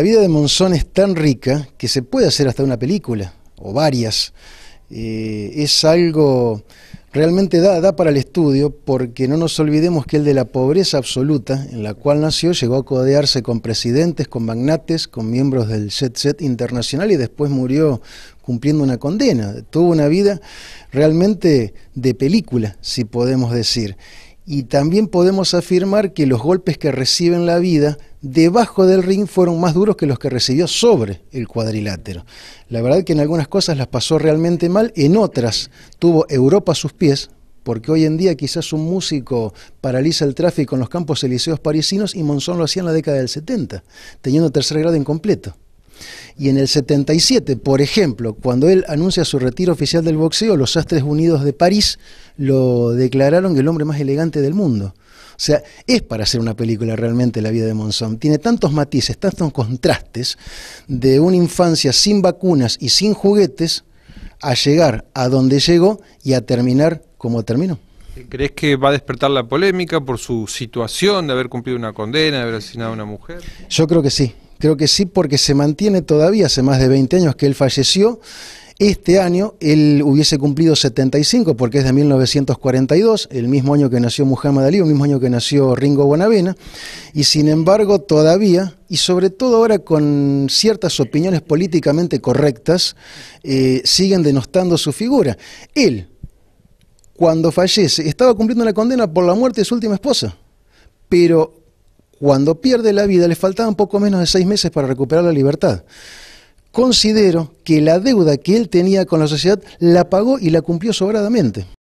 La vida de Monzón es tan rica que se puede hacer hasta una película o varias. Eh, es algo realmente da, da, para el estudio porque no nos olvidemos que el de la pobreza absoluta en la cual nació llegó a codearse con presidentes, con magnates, con miembros del set set internacional y después murió cumpliendo una condena. Tuvo una vida realmente de película, si podemos decir y también podemos afirmar que los golpes que recibe en la vida debajo del ring fueron más duros que los que recibió sobre el cuadrilátero. La verdad que en algunas cosas las pasó realmente mal, en otras tuvo Europa a sus pies, porque hoy en día quizás un músico paraliza el tráfico en los campos elíseos parisinos y Monzón lo hacía en la década del 70, teniendo tercer grado incompleto. Y en el 77, por ejemplo, cuando él anuncia su retiro oficial del boxeo, los Sastres Unidos de París lo declararon el hombre más elegante del mundo. O sea, es para hacer una película realmente la vida de Monzón. Tiene tantos matices, tantos contrastes de una infancia sin vacunas y sin juguetes a llegar a donde llegó y a terminar como terminó. ¿Crees que va a despertar la polémica por su situación de haber cumplido una condena, de haber asesinado a una mujer? Yo creo que sí. Creo que sí, porque se mantiene todavía hace más de 20 años que él falleció. Este año él hubiese cumplido 75 porque es de 1942, el mismo año que nació Muhammad Ali, el mismo año que nació Ringo Bonavena, y sin embargo todavía, y sobre todo ahora con ciertas opiniones políticamente correctas, eh, siguen denostando su figura. Él, cuando fallece, estaba cumpliendo la condena por la muerte de su última esposa, pero cuando pierde la vida le faltaban poco menos de seis meses para recuperar la libertad. Considero que la deuda que él tenía con la sociedad la pagó y la cumplió sobradamente.